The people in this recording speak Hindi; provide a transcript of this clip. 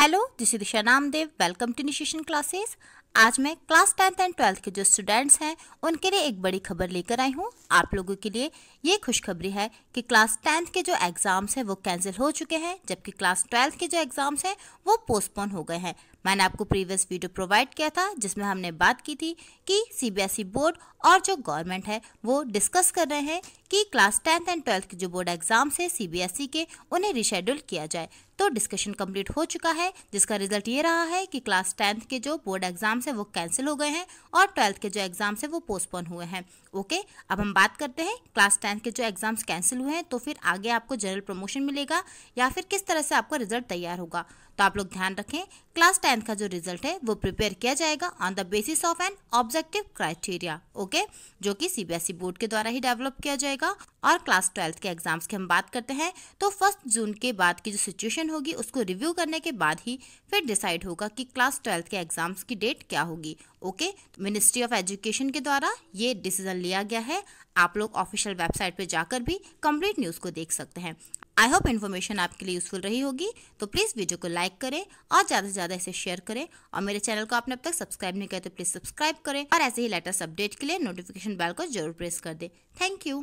hello this is Disha Namdev welcome to nutrition classes आज मैं क्लास टेंथ एंड ट्वेल्थ के जो स्टूडेंट्स हैं उनके लिए एक बड़ी खबर लेकर आई हूँ आप लोगों के लिए ये खुशखबरी है कि क्लास टेंथ के जो एग्ज़ाम्स हैं वो कैंसिल हो चुके हैं जबकि क्लास ट्वेल्थ के जो एग्ज़ाम्स हैं वो पोस्टपोन हो गए हैं मैंने आपको प्रीवियस वीडियो प्रोवाइड किया था जिसमें हमने बात की थी कि सी बोर्ड e और जो गवर्नमेंट है वो डिस्कस कर रहे हैं कि क्लास टेंथ एंड ट्वेल्थ के जो बोर्ड एग्ज़ाम्स है सी के उन्हें रिशेड्यूल किया जाए तो डिस्कशन कंप्लीट हो चुका है जिसका रिजल्ट ये रहा है कि क्लास टेंथ के जो बोर्ड एग्जाम्स हैं वो कैंसिल हो गए हैं और ट्वेल्थ के जो एग्ज़ाम्स हैं वो पोस्टपोन हुए हैं ओके अब हम बात करते हैं क्लास टेंथ के जो एग्ज़ाम्स कैंसिल हुए हैं तो फिर आगे आपको जनरल प्रमोशन मिलेगा या फिर किस तरह से आपका रिजल्ट तैयार होगा तो आप लोग ध्यान रखें क्लास टेंथ का जो रिजल्ट है वो प्रिपेयर किया जाएगा on the basis of an objective criteria okay जो कि सीबीएसई बोर्ड e के द्वारा ही डेवलप किया जाएगा और क्लास ट्वेल्थ के एग्जाम्स की हम बात करते हैं तो फर्स्ट जून के बाद की जो सिचुएशन होगी उसको रिव्यू करने के बाद ही फिर डिसाइड होगा कि क्लास ट्वेल्थ के एग्जाम्स की डेट क्या होगी ओके तो मिनिस्ट्री ऑफ एजुकेशन के द्वारा ये डिसीजन लिया गया है आप लोग ऑफिशियल वेबसाइट पर जाकर भी कंप्लीट न्यूज़ को देख सकते हैं आई होप इन्फॉर्मेशन आपके लिए यूजफुल रही होगी तो प्लीज़ वीडियो को लाइक करें और ज़्यादा से ज़्यादा इसे शेयर करें और मेरे चैनल को आपने अब तक सब्सक्राइब नहीं किया तो प्लीज़ सब्सक्राइब करें और ऐसे ही लेटेस्ट अपडेट के लिए नोटिफिकेशन बेल को जरूर प्रेस कर दें थैंक यू